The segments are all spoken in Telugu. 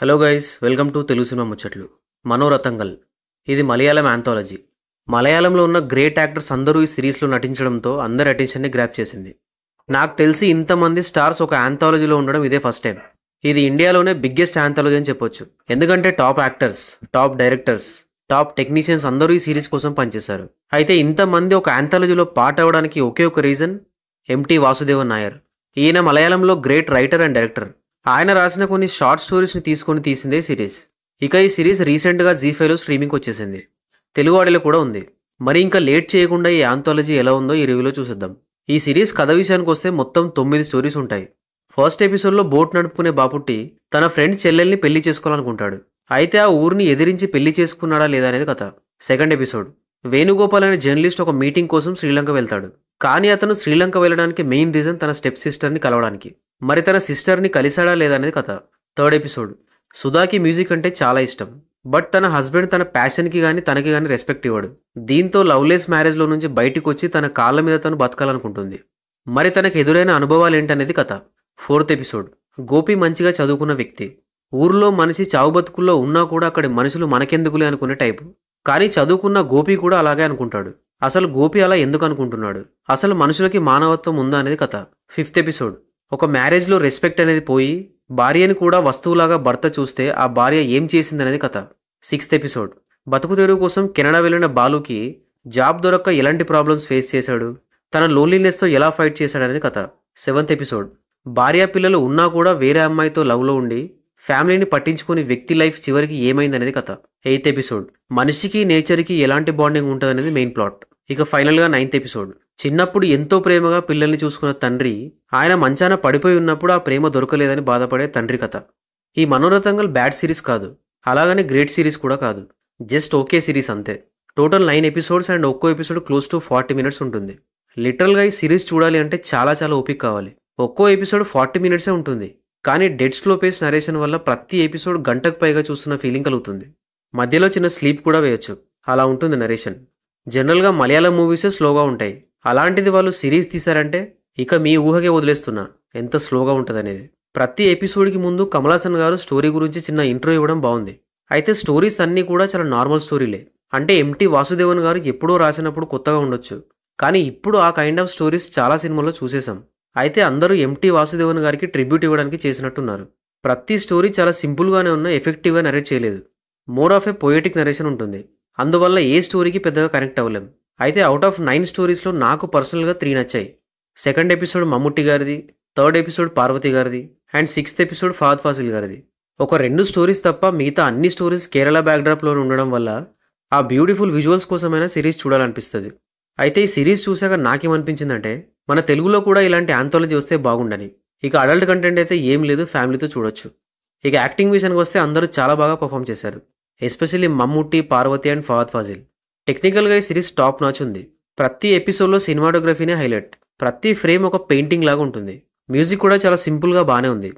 hello guys welcome to Telugu cinema ముచ్చట్లు మనోరతంగల్ ఇది మలయాళం ఆంథాలజీ మలయాళంలో ఉన్న గ్రేట్ యాక్టర్స్ అందరూ ఈ సిరీస్లో నటించడంతో అందరి అటెన్షన్ని గ్రాప్ చేసింది నాకు తెలిసి ఇంతమంది స్టార్స్ ఒక ఆంథాలజీలో ఉండడం ఇదే ఫస్ట్ టైం ఇది ఇండియాలోనే బిగ్గెస్ట్ ఆంథాలజీ అని చెప్పొచ్చు ఎందుకంటే top actors top directors top technicians అందరూ ఈ సిరీస్ కోసం పనిచేశారు అయితే ఇంతమంది ఒక ఆంథాలజీలో పాట అవ్వడానికి ఒకే ఒక రీజన్ ఎంటీ వాసుదేవన్ నాయర్ ఈయన మలయాళంలో గ్రేట్ రైటర్ అండ్ డైరెక్టర్ ఆయన రాసిన కొన్ని షార్ట్ స్టోరీస్ని తీసుకొని తీసిందే సిరీస్ ఇక ఈ సిరీస్ రీసెంట్గా జీ ఫైవ్లో స్ట్రీమింగ్ వచ్చేసింది తెలుగు ఆడిలో కూడా ఉంది మరి ఇంకా లేట్ చేయకుండా ఈ ఆంథాలజీ ఎలా ఉందో ఈ రివ్యూలో చూసిద్దాం ఈ సిరీస్ కథ విషయానికి వస్తే మొత్తం తొమ్మిది స్టోరీస్ ఉంటాయి ఫస్ట్ ఎపిసోడ్లో బోట్ నడుపుకునే బాపుట్టి తన ఫ్రెండ్ చెల్లెల్ని పెళ్లి చేసుకోవాలనుకుంటాడు అయితే ఆ ఊరిని ఎదిరించి పెళ్లి చేసుకున్నాడా లేదా అనేది కథ సెకండ్ ఎపిసోడ్ వేణుగోపాల్ అనే జర్నలిస్ట్ ఒక మీటింగ్ కోసం శ్రీలంక వెళ్తాడు కానీ అతను శ్రీలంక వెళ్ళడానికి మెయిన్ రీజన్ తన స్టెప్ సిస్టర్ని కలవడానికి మరి తన సిస్టర్ని కలిశాడా లేదనేది కథ థర్డ్ ఎపిసోడ్ సుధాకి మ్యూజిక్ అంటే చాలా ఇష్టం బట్ తన హస్బెండ్ తన ప్యాషన్కి కానీ తనకి కానీ రెస్పెక్ట్ ఇవ్వడు దీంతో లవ్లెస్ మ్యారేజ్లో నుంచి బయటకు వచ్చి తన కాళ్ళ మీద తను బతకాలనుకుంటుంది మరి తనకు ఎదురైన అనుభవాలు ఏంటనేది కథ ఫోర్త్ ఎపిసోడ్ గోపి మంచిగా చదువుకున్న వ్యక్తి ఊర్లో మనిషి చావు బతుకుల్లో ఉన్నా కూడా అక్కడి మనుషులు మనకెందుకులే అనుకునే టైపు కానీ చదువుకున్న గోపి కూడా అలాగే అనుకుంటాడు అసలు గోపి అలా ఎందుకు అనుకుంటున్నాడు అసలు మనుషులకి మానవత్వం ఉందా అనేది కథ ఫిఫ్త్ ఎపిసోడ్ ఒక మ్యారేజ్లో రెస్పెక్ట్ అనేది పోయి భార్యని కూడా వస్తువులాగా భర్త చూస్తే ఆ భార్య ఏం చేసిందనేది కథ సిక్స్త్ ఎపిసోడ్ బతుకు తెరువు కోసం కెనడా వెళ్ళిన బాలుకి జాబ్ దొరక్క ఎలాంటి ప్రాబ్లమ్స్ ఫేస్ చేశాడు తన లోన్లీనెస్తో ఎలా ఫైట్ చేశాడనేది కథ సెవెంత్ ఎపిసోడ్ భార్య పిల్లలు ఉన్నా కూడా వేరే అమ్మాయితో లవ్లో ఉండి ఫ్యామిలీని పట్టించుకుని వ్యక్తి లైఫ్ చివరికి ఏమైందనేది కథ ఎయిత్ ఎపిసోడ్ మనిషికి నేచర్కి ఎలాంటి బాండింగ్ ఉంటుందనేది మెయిన్ ప్లాట్ ఇక ఫైనల్గా నైన్త్ ఎపిసోడ్ చిన్నప్పుడు ఎంతో ప్రేమగా పిల్లల్ని చూసుకున్న తండ్రి ఆయన మంచాన పడిపోయి ఉన్నప్పుడు ఆ ప్రేమ దొరకలేదని బాధపడే తండ్రి కథ ఈ మనోరథంగల్ బ్యాడ్ సిరీస్ కాదు అలాగని గ్రేట్ సిరీస్ కూడా కాదు జస్ట్ ఓకే సిరీస్ అంతే టోటల్ నైన్ ఎపిసోడ్స్ అండ్ ఒక్కో episode close to forty minutes ఉంటుంది లిటరల్గా ఈ సిరీస్ చూడాలి అంటే చాలా చాలా ఓపిక కావాలి ఒక్కో ఎపిసోడ్ ఫార్టీ మినిట్సే ఉంటుంది కానీ డెడ్ స్లో పేస్ నరేషన్ వల్ల ప్రతి ఎపిసోడ్ గంటకు పైగా చూస్తున్న ఫీలింగ్ కలుగుతుంది మధ్యలో చిన్న స్లీప్ కూడా వేయొచ్చు అలా ఉంటుంది నరేషన్ జనరల్గా మలయాళం మూవీసే స్లోగా ఉంటాయి అలాంటిది వాళ్ళు సిరీస్ తీశారంటే ఇక మీ ఊహకే వదిలేస్తున్నా ఎంత స్లోగా ఉంటుందనేది ప్రతి ఎపిసోడ్కి ముందు కమలాసన్ గారు స్టోరీ గురించి చిన్న ఇంట్రో ఇవ్వడం బాగుంది అయితే స్టోరీస్ అన్నీ కూడా చాలా నార్మల్ స్టోరీలే అంటే ఎంటీ వాసుదేవన్ గారు ఎప్పుడో రాసినప్పుడు కొత్తగా ఉండొచ్చు కానీ ఇప్పుడు ఆ కైండ్ ఆఫ్ స్టోరీస్ చాలా సినిమాల్లో చూసేశాం అయితే అందరూ ఎంటీ వాసుదేవన్ గారికి ట్రిబ్యూట్ ఇవ్వడానికి చేసినట్టున్నారు ప్రతి స్టోరీ చాలా సింపుల్గానే ఉన్న ఎఫెక్టివ్గా నరేట్ చేయలేదు more of a poetic narration ఉంటుంది అందువల్ల ఏ స్టోరీకి పెద్దగా కనెక్ట్ అవ్వలేం అయితే అవుట్ ఆఫ్ నైన్ స్టోరీస్లో నాకు పర్సనల్గా త్రీ నచ్చాయి సెకండ్ ఎపిసోడ్ మమ్ముట్టి గారిది థర్డ్ ఎపిసోడ్ పార్వతి గారిది and sixth episode Fahadh Faasil గారిది ఒక రెండు స్టోరీస్ తప్ప మిగతా అన్ని స్టోరీస్ కేరళ బ్యాక్డ్రాప్లో ఉండడం వల్ల ఆ బ్యూటిఫుల్ విజువల్స్ కోసమైనా సిరీస్ చూడాలనిపిస్తుంది అయితే ఈ సిరీస్ చూశాక నాకేమనిపించిందంటే మన తెలుగులో కూడా ఇలాంటి ఆంథాలజీ వస్తే బాగుండని ఇక అడల్ట్ కంటెంట్ అయితే ఏం లేదు ఫ్యామిలీతో చూడొచ్చు ఇక యాక్టింగ్ విషయానికి వస్తే అందరూ చాలా బాగా పర్ఫామ్ చేశారు ఎస్పెషల్లీ మమ్ముట్టి పార్వతి అండ్ ఫవాద్ ఫాజిల్ టెక్నికల్గా ఈ సిరీస్ టాప్ నాచ్ ఉంది ప్రతి ఎపిసోడ్లో సినిమాటోగ్రఫీనే హైలైట్ ప్రతి ఫ్రేమ్ ఒక పెయింటింగ్ లాగా ఉంటుంది మ్యూజిక్ కూడా చాలా సింపుల్గా బాగానే ఉంది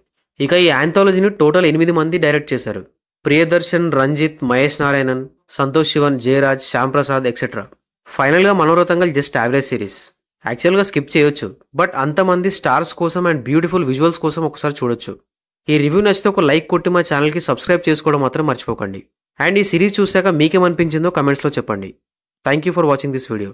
ఇక ఈ యాంథాలజీని టోటల్ ఎనిమిది మంది డైరెక్ట్ చేశారు ప్రియదర్శన్ రంజిత్ మహేష్ నారాయణన్ సంతోష్ శివన్ జయరాజ్ శ్యామ్ ప్రసాద్ ఎక్సెట్రా ఫైనల్గా మనోరథంగా జస్ట్ యావరేజ్ సిరీస్ యాక్చువల్గా స్కిప్ చేయొచ్చు బట్ అంతమంది స్టార్స్ కోసం అండ్ బ్యూటిఫుల్ విజువల్స్ కోసం ఒకసారి చూడొచ్చు ఈ రివ్యూ నచ్చితే ఒక లైక్ కొట్టి మా ఛానల్కి సబ్స్క్రైబ్ చేసుకోవడం మాత్రం మర్చిపోకండి అండ్ ఈ సిరీస్ చూశాక మీకేమనిపించిందో కమెంట్స్లో చెప్పండి thank you for watching this video